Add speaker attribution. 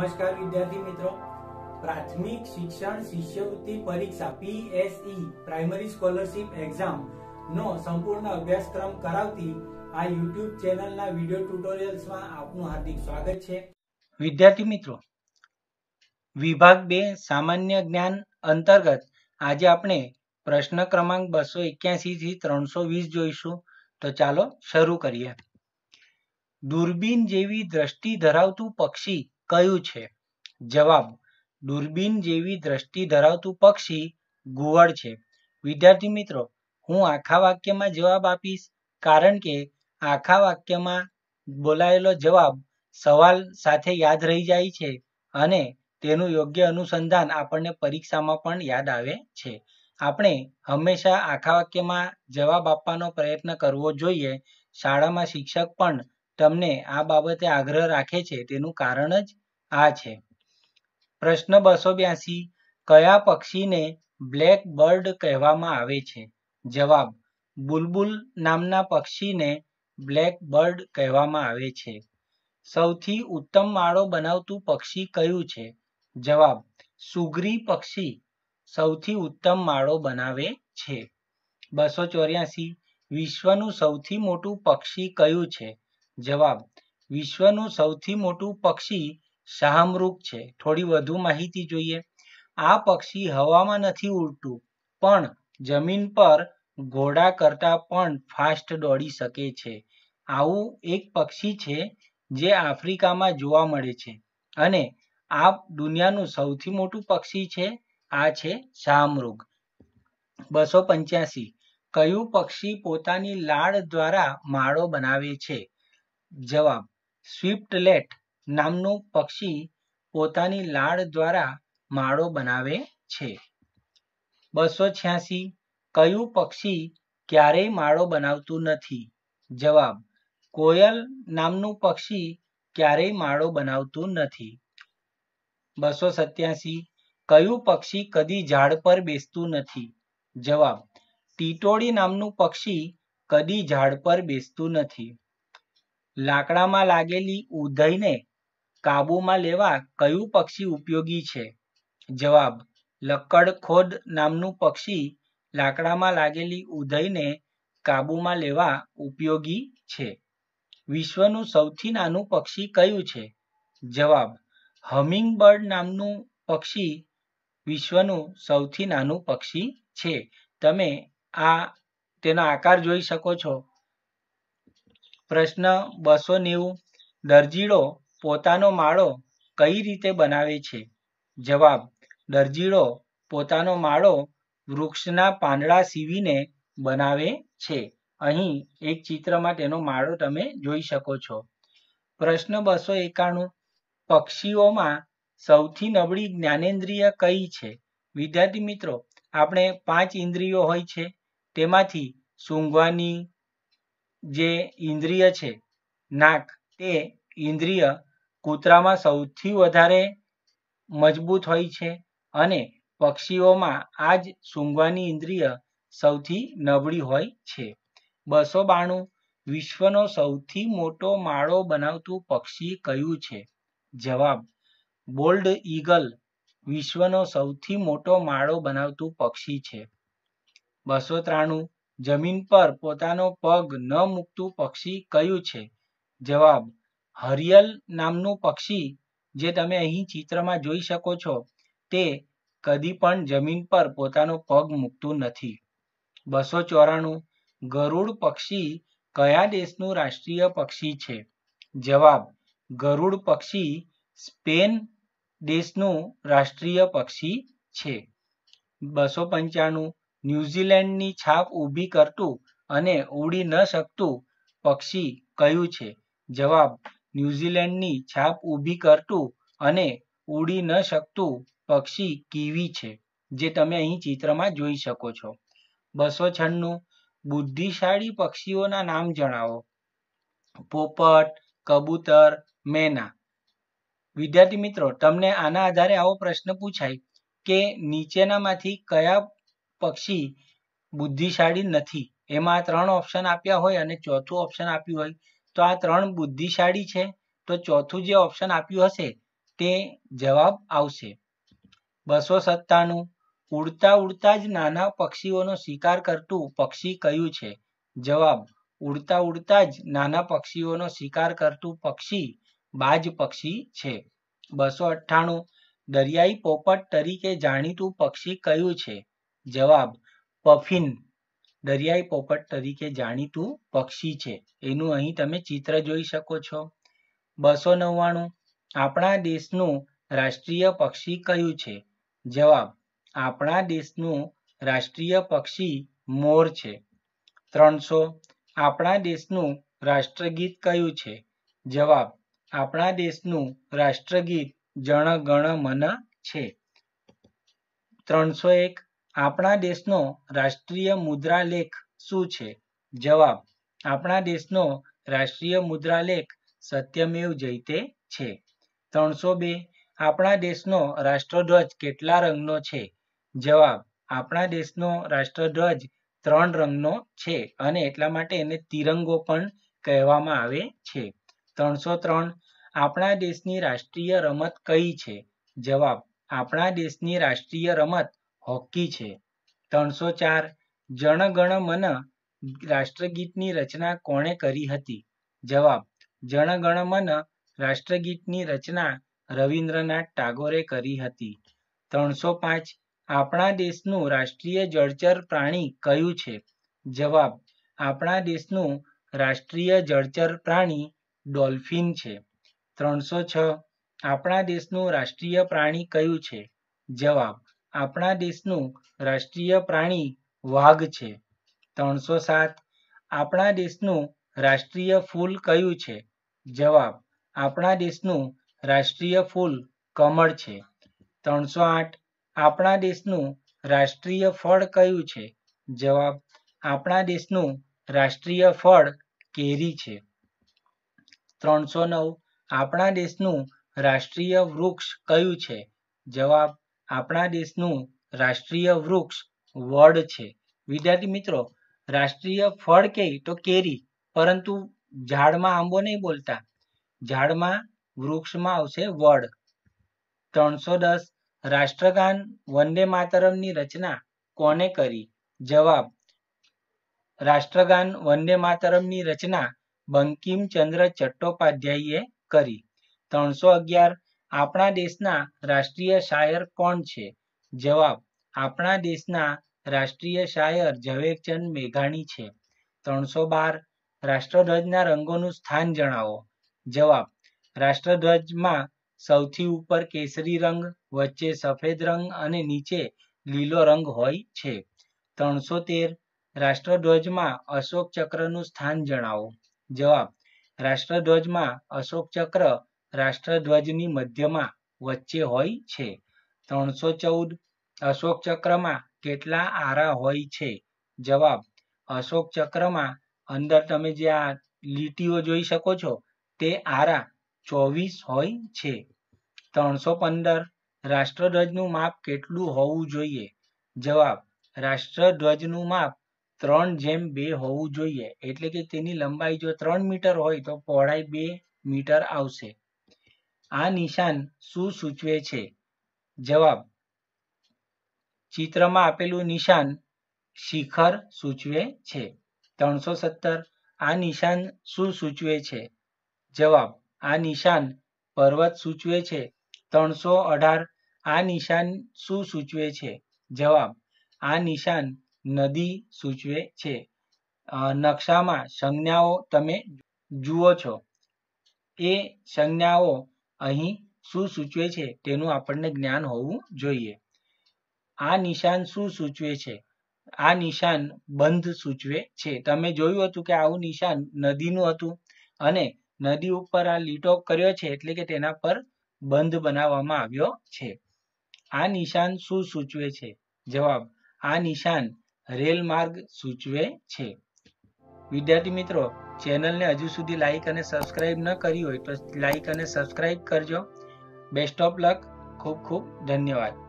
Speaker 1: નમસ્કાર વિદ્યાર્થી મિત્રો પ્રાથમિક શિક્ષણ શિષ્યવૃત્તિ પરીક્ષા પીએસઈ પ્રાઇમરી સ્કોલરશિપ એક્ઝામ નો સંપૂર્ણ અભ્યાસક્રમ કરાવતી આ યુટ્યુબ ચેનલના વિડિયો ટ્યુટોરિયલ્સમાં આપનું હાર્દિક સ્વાગત છે વિદ્યાર્થી મિત્રો વિભાગ બે સામાન્ય જ્ઞાન અંતર્ગત આજે આપણે પ્રશ્ન ક્રમાંક બસો એક્યાસી થી ત્રણસો વીસ જોઈશું તો ચાલો શરૂ કરીએ દૂરબીન જેવી દ્રષ્ટિ ધરાવતું પક્ષી કયું છે જવાબ દૂરબીન જેવી દ્રષ્ટિ ધરાવતું પક્ષી ગુવળ છે વિદ્યાર્થી મિત્રો હું આખા વાક્યમાં જવાબ આપીશ કારણ કે આખા વાક્યમાં બોલાયેલો જવાબ સવાલ સાથે યાદ રહી જાય છે અને તેનું યોગ્ય અનુસંધાન આપણને પરીક્ષામાં પણ યાદ આવે છે આપણે હંમેશા આખા વાક્યમાં જવાબ આપવાનો પ્રયત્ન કરવો જોઈએ શાળામાં શિક્ષક પણ તમને આ બાબતે આગ્રહ રાખે છે તેનું કારણ જ આ છે પ્રશ્ન બસો બ્યાસી કયા પક્ષીને બ્લેક બર્ડ કહેવામાં આવે છે જવાબ બુલબુલ નામના પક્ષીને બ્લેક બર્ડ કહેવામાં આવે છે સૌથી ઉત્તમ માળો બનાવતું પક્ષી કયું છે જવાબ સુગરી પક્ષી સૌથી ઉત્તમ માળો બનાવે છે બસો ચોર્યાસી વિશ્વનું સૌથી મોટું પક્ષી કયું છે જવાબ વિશ્વનું સૌથી મોટું પક્ષી શાહમૃગ છે થોડી વધુ માહિતી જોઈએ આ પક્ષી હવામાં નથી ઉડતું પણ જમીન પર ઘોડા કરતા પણ ફાસ્ટ દોડી શકે છે આવું એક પક્ષી છે જે આફ્રિકામાં જોવા મળે છે અને આ દુનિયાનું સૌથી મોટું પક્ષી છે આ છે શાહમૃગ બસો પંચ્યાસી કયું પક્ષી પોતાની લાળ દ્વારા માળો બનાવે છે જવાબ સ્વિફ્ટલેટ નામનું પક્ષી પોતાની લાળ દ્વારા માળો બનાવે છે બસો છ્યાસી કયું પક્ષી ક્યારેય માળો બનાવતું નથી જવાબ કોયલ નામનું પક્ષી ક્યારેય માળો બનાવતું નથી બસો સત્યાસી કયું પક્ષી કદી ઝાડ પર બેસતું નથી જવાબ ટીટોડી નામનું પક્ષી કદી ઝાડ પર બેસતું નથી લાકડામાં લાગેલી ઉધઈને કાબુમાં લેવા કયું પક્ષી ઉપયોગી છે? જવાબ લક્કડખોદ નામનું પક્ષી લાકડામાં લાગેલી ઉધઈને કાબૂમાં લેવા ઉપયોગી છે. વિશ્વનું સૌથી નાનું પક્ષી કયું છે? જવાબ હમિંગબર્ડ નામનું પક્ષી વિશ્વનું સૌથી નાનું પક્ષી છે. તમે આ તેનો આકાર જોઈ શકો છો. પ્રશ્ન બસો નેવું દરજીડો પોતાનો માળો કઈ રીતે બનાવે છે જવાબ દરજીડો પોતાનો માળો વૃક્ષના પાંદડા સીવીને બનાવે છે અહીં એક ચિત્રમાં તેનો માળો તમે જોઈ શકો છો પ્રશ્ન બસો એકાણું પક્ષીઓમાં સૌથી નબળી જ્ઞાનેન્દ્રિય કઈ છે વિદ્યાર્થી મિત્રો આપણે પાંચ ઇન્દ્રિયો હોય છે તેમાંથી સૂંઘવાની જે ઇન્દ્રિય છે નાક તે ઇન્દ્રિય કૂતરામાં સૌથી વધારે મજબૂત હોય છે અને પક્ષીઓમાં આ જ સૂંઘવાની ઇન્દ્રિય સૌથી નબળી હોય છે બસો બાણું વિશ્વનો સૌથી મોટો માળો બનાવતું પક્ષી કયું છે જવાબ બોલ્ડ ઈગલ વિશ્વનો સૌથી મોટો માળો બનાવતું પક્ષી છે બસો ત્રાણું જમીન પર પોતાનો પગ ન મૂકતું પક્ષી કયું છે જવાબ હરિયલ નામનું પક્ષી જે તમે અહીં ચિત્રમાં જોઈ શકો છો તે કદી પણ જમીન પર પોતાનો પગ મૂકતું નથી. બસો ચોરાણું ગરુડ પક્ષી કયા દેશનું રાષ્ટ્રીય પક્ષી છે જવાબ ગરુડ પક્ષી સ્પેન દેશનું રાષ્ટ્રીય પક્ષી છે બસો પંચાણું ન્યુઝીલેન્ડની છાપ ઊભી કરતું અને ઉડી ન શકતું પક્ષી કયું છે જવાબ ન્યૂઝીલેન્ડની છાપ ઊભી કરતું અને ઉડી ન શકતું પક્ષી કીવી છે જે તમે અહીં ચિત્રમાં જોઈ શકો છો બસો છન્નું બુદ્ધિશાળી પક્ષીઓના નામ જણાવો પોપટ કબૂતર મેના વિદ્યાર્થી મિત્રો તમને આના આધારે આવો પ્રશ્ન પૂછાય કે નીચેનામાંથી કયા પક્ષી બુદ્ધિશાળી નથી એમાં ત્રણ ઓપ્શન આપ્યા હોય અને ચોથું ઓપ્શન આપ્યું હોય તો આ ત્રણ બુદ્ધિશાળી છે તો ચોથું જે ઓપ્શન આપ્યું હશે તે જવાબ આવશે બસો સત્તાણું ઉડતા ઉડતા જ નાના પક્ષીઓનો શિકાર કરતું પક્ષી કયું છે જવાબ ઉડતા ઉડતા જ નાના પક્ષીઓનો શિકાર કરતું પક્ષી બાજ પક્ષી છે બસો અઠ્ઠાણું દરિયાઈ પોપટ તરીકે જાણીતું પક્ષી કયું છે જવાબ પફિન દરિયાઈ પોપટ તરીકે જાણીતું પક્ષી છે એનું અહીં તમે ચિત્ર જોઈ શકો છો બસો નવ્વાણું આપણા દેશનું રાષ્ટ્રીય પક્ષી કયું છે જવાબ આપણા દેશનું રાષ્ટ્રીય પક્ષી મોર છે ત્રણસો આપણા દેશનું રાષ્ટ્રગીત કયું છે જવાબ આપણા દેશનું રાષ્ટ્રગીત જણ ગણ મન છે ત્રણસો એક આપણા દેશનો રાષ્ટ્રીય મુદ્રાલેખ શું છે જવાબ આપણા દેશનો રાષ્ટ્રીય મુદ્રાલેખ સત્યમેવ જયતે છે ત્રણસો બે આપણા દેશનો રાષ્ટ્રધ્વજ કેટલા રંગનો છે જવાબ આપણા દેશનો રાષ્ટ્રધ્વજ ત્રણ રંગનો છે અને એટલા માટે એને તિરંગો પણ કહેવામાં આવે છે ત્રણસો ત્રણ આપણા દેશની રાષ્ટ્રીય રમત કઈ છે જવાબ આપણા દેશની રાષ્ટ્રીય રમત હોકી છે ત્રણસો ચાર જણ મન રાષ્ટ્રગીતની રચના કોણે કરી હતી જવાબ જણ મન રાષ્ટ્રગીતની રચના રવિન્દ્રનાથ ટાગોરે કરી હતી ત્રણસો પાંચ આપણા દેશનું રાષ્ટ્રીય જળચર પ્રાણી કયું છે જવાબ આપણા દેશનું રાષ્ટ્રીય જળચર પ્રાણી ડોલ્ફિન છે ત્રણસો છ આપણા દેશનું રાષ્ટ્રીય પ્રાણી કયું છે જવાબ આપણા દેશનું રાષ્ટ્રીય પ્રાણી વાઘ છે ત્રણસો સાત આપણા દેશનું રાષ્ટ્રીય ફૂલ કયું છે જવાબ આપણા દેશનું રાષ્ટ્રીય ફૂલ કમળ છે ત્રણસો આઠ આપણા દેશનું રાષ્ટ્રીય ફળ કયું છે જવાબ આપણા દેશનું રાષ્ટ્રીય ફળ કેરી છે ત્રણસો નવ આપણા દેશનું રાષ્ટ્રીય વૃક્ષ કયું છે જવાબ આપણા દેશનું રાષ્ટ્રીય વૃક્ષ વડ છે વિદ્યાર્થી મિત્રો રાષ્ટ્રીય ફળ કહે તો કેરી પરંતુ ઝાડમાં આંબો નહીં બોલતા ઝાડમાં વૃક્ષમાં આવશે વડ ત્રણસો દસ રાષ્ટ્રગાન વંદે માતરમની રચના કોને કરી જવાબ રાષ્ટ્રગાન વંદે માતરમની રચના બંકિમચંદ્ર ચટ્ટોપાધ્યાયે કરી ત્રણસો અગિયાર આપણા દેશના રાષ્ટ્રીય શાયર કોણ છે જવાબ આપણા દેશના રાષ્ટ્રીય શાયર ઝવેરચંદ મેઘાણી છે ત્રણસો બાર રાષ્ટ્રધ્વજના રંગોનું સ્થાન જણાવો જવાબ રાષ્ટ્રધ્વજમાં સૌથી ઉપર કેસરી રંગ વચ્ચે સફેદ રંગ અને નીચે લીલો રંગ હોય છે ત્રણસો તેર રાષ્ટ્રધ્વજમાં અશોક ચક્રનું સ્થાન જણાવો જવાબ રાષ્ટ્રધ્વજમાં અશોક ચક્ર રાષ્ટ્રધ્વજની મધ્યમાં વચ્ચે હોય છે ત્રણસો ચૌદ અશોક ચક્રમાં કેટલા આરા હોય છે જવાબ અશોક ચક્રમાં અંદર તમે જે આ લીટીઓ જોઈ શકો છો તે આરા ચોવીસ હોય છે ત્રણસો પંદર રાષ્ટ્રધ્વજનું માપ કેટલું હોવું જોઈએ જવાબ રાષ્ટ્રધ્વજનું માપ ત્રણ જેમ બે હોવું જોઈએ એટલે કે તેની લંબાઈ જો ત્રણ મીટર હોય તો પહોળાઈ બે મીટર આવશે આ નિશાન શું સૂચવે છે? જવાબ ચિત્રમાં આપેલું નિશાન શિખર સૂચવે છે. ત્રણસો સત્તર આ નિશાન શું સૂચવે છે? જવાબ આ નિશાન પર્વત સૂચવે છે. ત્રણસો અઢાર આ નિશાન શું સૂચવે છે? જવાબ આ નિશાન નદી સૂચવે છે. નકશામાં સંજ્ઞાઓ તમે જુઓ છો એ સંજ્ઞાઓ અહીં શું સૂચવે છે તેનું આપણને જ્ઞાન હોવું જોઈએ આ નિશાન શું સૂચવે છે આ નિશાન બંધ સૂચવે છે તમે જોયું હતું કે આવું નિશાન નદીનું હતું અને નદી ઉપર આ લીટો કર્યો છે એટલે કે તેના પર બંધ બનાવવામાં આવ્યો છે આ નિશાન શું સૂચવે છે જવાબ આ નિશાન રેલ માર્ગ સૂચવે છે વિદ્યાર્થી મિત્રો ચેનલને હજુ સુધી લાઇક અને સબસ્ક્રાઇબ ન કરી હોય તો લાઇક અને સબસ્ક્રાઈબ કરજો બેસ્ટ ઓફ લક ખૂબ ખૂબ ધન્યવાદ